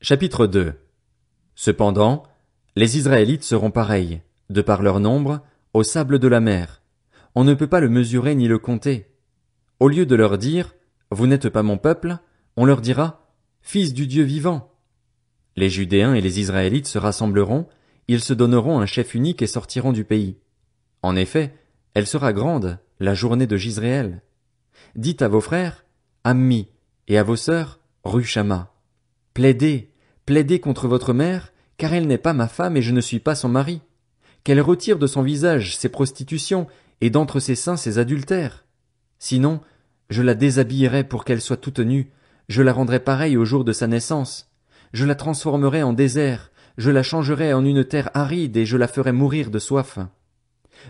chapitre 2. Cependant, les Israélites seront pareils, de par leur nombre, au sable de la mer. On ne peut pas le mesurer ni le compter. Au lieu de leur dire, vous n'êtes pas mon peuple, on leur dira, fils du Dieu vivant. Les Judéens et les Israélites se rassembleront, ils se donneront un chef unique et sortiront du pays. En effet, elle sera grande, la journée de Gisréel. Dites à vos frères, Ammi, et à vos sœurs, Ruchama. Plaidez, plaidez contre votre mère, car elle n'est pas ma femme et je ne suis pas son mari. Qu'elle retire de son visage ses prostitutions et d'entre ses seins ses adultères. Sinon, je la déshabillerai pour qu'elle soit toute nue, je la rendrai pareille au jour de sa naissance, je la transformerai en désert, je la changerai en une terre aride et je la ferai mourir de soif.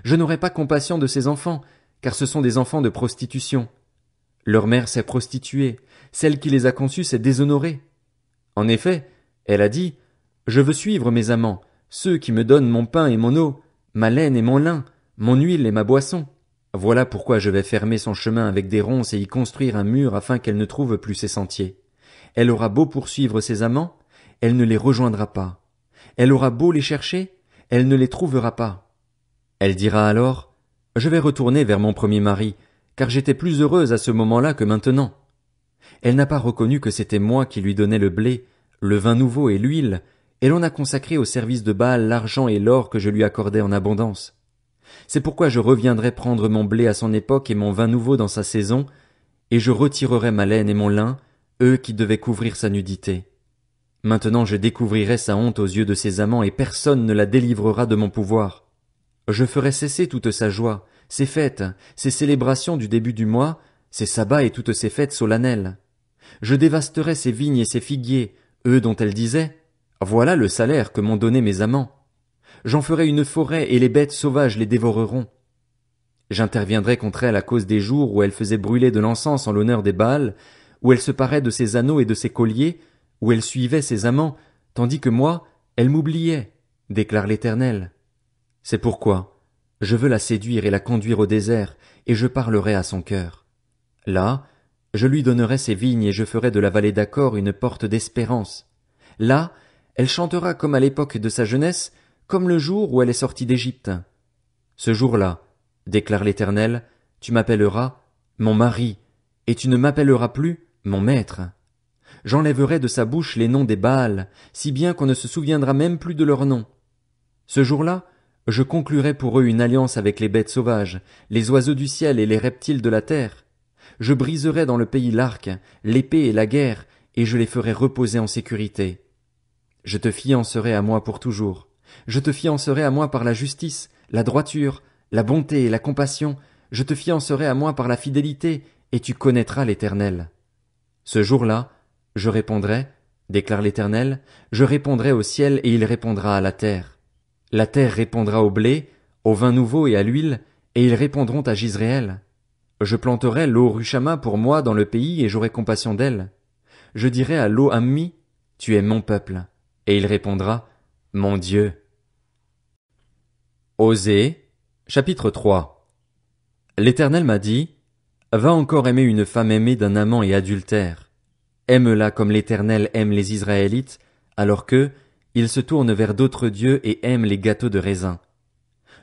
Je n'aurai pas compassion de ses enfants, car ce sont des enfants de prostitution. Leur mère s'est prostituée, celle qui les a conçus s'est déshonorée, en effet, elle a dit, Je veux suivre mes amants, ceux qui me donnent mon pain et mon eau, ma laine et mon lin, mon huile et ma boisson. Voilà pourquoi je vais fermer son chemin avec des ronces et y construire un mur afin qu'elle ne trouve plus ses sentiers. Elle aura beau poursuivre ses amants, elle ne les rejoindra pas. Elle aura beau les chercher, elle ne les trouvera pas. Elle dira alors, Je vais retourner vers mon premier mari, car j'étais plus heureuse à ce moment-là que maintenant. Elle n'a pas reconnu que c'était moi qui lui donnais le blé, le vin nouveau et l'huile, et l'on a consacré au service de Baal l'argent et l'or que je lui accordais en abondance. C'est pourquoi je reviendrai prendre mon blé à son époque et mon vin nouveau dans sa saison, et je retirerai ma laine et mon lin, eux qui devaient couvrir sa nudité. Maintenant je découvrirai sa honte aux yeux de ses amants, et personne ne la délivrera de mon pouvoir. Je ferai cesser toute sa joie, ses fêtes, ses célébrations du début du mois, ses sabbats et toutes ses fêtes solennelles. Je dévasterai ses vignes et ses figuiers, eux dont elle disait, voilà le salaire que m'ont donné mes amants. J'en ferai une forêt et les bêtes sauvages les dévoreront. J'interviendrai contre elle à cause des jours où elle faisait brûler de l'encens en l'honneur des Baals, où elle se parait de ses anneaux et de ses colliers, où elle suivait ses amants, tandis que moi, elle m'oubliait, déclare l'Éternel. C'est pourquoi je veux la séduire et la conduire au désert, et je parlerai à son cœur. Là, je lui donnerai ses vignes et je ferai de la vallée d'Accor une porte d'espérance. Là, elle chantera comme à l'époque de sa jeunesse, comme le jour où elle est sortie d'Égypte. Ce jour-là, déclare l'Éternel, tu m'appelleras mon mari, et tu ne m'appelleras plus mon maître. J'enlèverai de sa bouche les noms des Baals, si bien qu'on ne se souviendra même plus de leurs noms. Ce jour-là, je conclurai pour eux une alliance avec les bêtes sauvages, les oiseaux du ciel et les reptiles de la terre je briserai dans le pays l'arc, l'épée et la guerre, et je les ferai reposer en sécurité. Je te fiancerai à moi pour toujours. Je te fiancerai à moi par la justice, la droiture, la bonté et la compassion. Je te fiancerai à moi par la fidélité, et tu connaîtras l'Éternel. Ce jour-là, je répondrai, déclare l'Éternel, je répondrai au ciel et il répondra à la terre. La terre répondra au blé, au vin nouveau et à l'huile, et ils répondront à Gisréel. Je planterai l'eau Ruchama pour moi dans le pays et j'aurai compassion d'elle. Je dirai à l'eau Ammi, tu es mon peuple. Et il répondra, mon Dieu. Osée, chapitre 3. L'Éternel m'a dit, va encore aimer une femme aimée d'un amant et adultère. Aime-la comme l'Éternel aime les Israélites, alors que, ils se tournent vers d'autres dieux et aiment les gâteaux de raisin.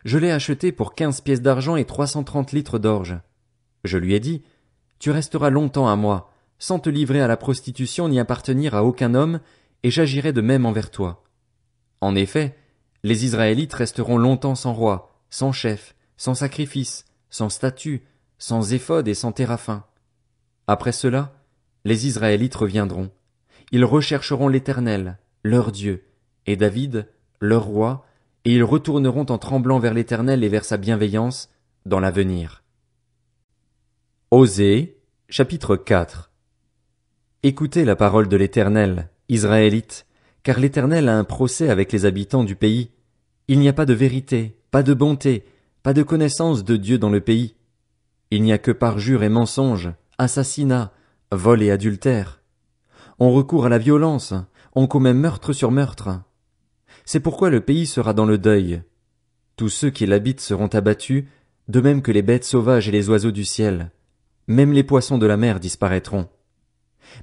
Je l'ai acheté pour quinze pièces d'argent et trois cent trente litres d'orge. Je lui ai dit, Tu resteras longtemps à moi, sans te livrer à la prostitution ni appartenir à aucun homme, et j'agirai de même envers toi. En effet, les Israélites resteront longtemps sans roi, sans chef, sans sacrifice, sans statut, sans éphode et sans téraphin. Après cela, les Israélites reviendront. Ils rechercheront l'Éternel, leur Dieu, et David, leur roi, et ils retourneront en tremblant vers l'Éternel et vers sa bienveillance, dans l'avenir. Osée, chapitre 4 Écoutez la parole de l'Éternel, Israélite, car l'Éternel a un procès avec les habitants du pays. Il n'y a pas de vérité, pas de bonté, pas de connaissance de Dieu dans le pays. Il n'y a que parjure et mensonge, assassinat, vol et adultère. On recourt à la violence, on commet meurtre sur meurtre. C'est pourquoi le pays sera dans le deuil. Tous ceux qui l'habitent seront abattus, de même que les bêtes sauvages et les oiseaux du ciel. Même les poissons de la mer disparaîtront.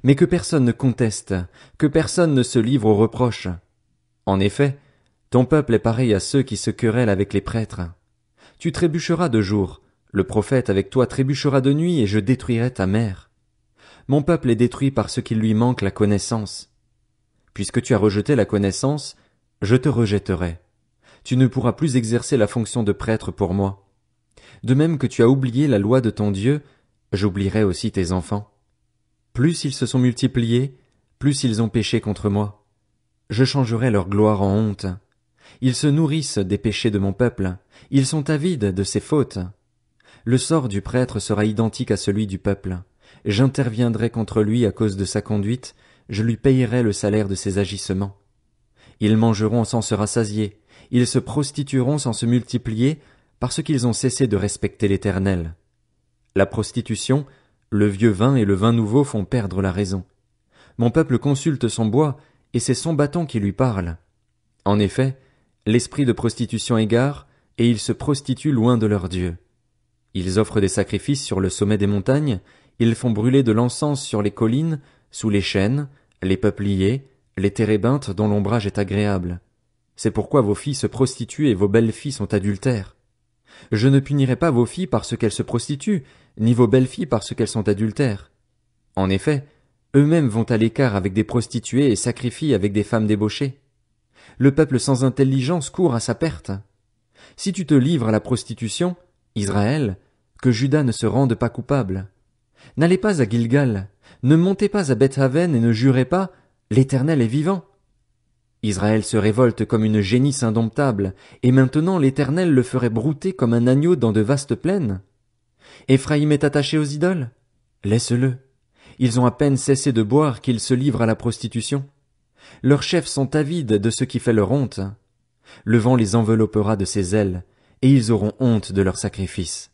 Mais que personne ne conteste, que personne ne se livre aux reproches. En effet, ton peuple est pareil à ceux qui se querellent avec les prêtres. Tu trébucheras de jour, le prophète avec toi trébuchera de nuit, et je détruirai ta mère. Mon peuple est détruit parce qu'il lui manque la connaissance. Puisque tu as rejeté la connaissance, je te rejetterai. Tu ne pourras plus exercer la fonction de prêtre pour moi. De même que tu as oublié la loi de ton Dieu, J'oublierai aussi tes enfants. Plus ils se sont multipliés, plus ils ont péché contre moi. Je changerai leur gloire en honte. Ils se nourrissent des péchés de mon peuple, ils sont avides de ses fautes. Le sort du prêtre sera identique à celui du peuple. J'interviendrai contre lui à cause de sa conduite, je lui payerai le salaire de ses agissements. Ils mangeront sans se rassasier, ils se prostitueront sans se multiplier, parce qu'ils ont cessé de respecter l'Éternel. La prostitution, le vieux vin et le vin nouveau font perdre la raison. Mon peuple consulte son bois, et c'est son bâton qui lui parle. En effet, l'esprit de prostitution égare, et ils se prostituent loin de leur Dieu. Ils offrent des sacrifices sur le sommet des montagnes, ils font brûler de l'encens sur les collines, sous les chênes, les peupliers, les térébintes dont l'ombrage est agréable. C'est pourquoi vos filles se prostituent et vos belles filles sont adultères. Je ne punirai pas vos filles parce qu'elles se prostituent, ni vos belles filles parce qu'elles sont adultères. En effet, eux-mêmes vont à l'écart avec des prostituées et sacrifient avec des femmes débauchées. Le peuple sans intelligence court à sa perte. Si tu te livres à la prostitution, Israël, que Judas ne se rende pas coupable. N'allez pas à Gilgal, ne montez pas à Bethaven et ne jurez pas, l'Éternel est vivant. Israël se révolte comme une génisse indomptable, et maintenant l'Éternel le ferait brouter comme un agneau dans de vastes plaines. Éphraïm est attaché aux idoles. Laisse-le. Ils ont à peine cessé de boire qu'ils se livrent à la prostitution. Leurs chefs sont avides de ce qui fait leur honte. Le vent les enveloppera de ses ailes, et ils auront honte de leurs sacrifices.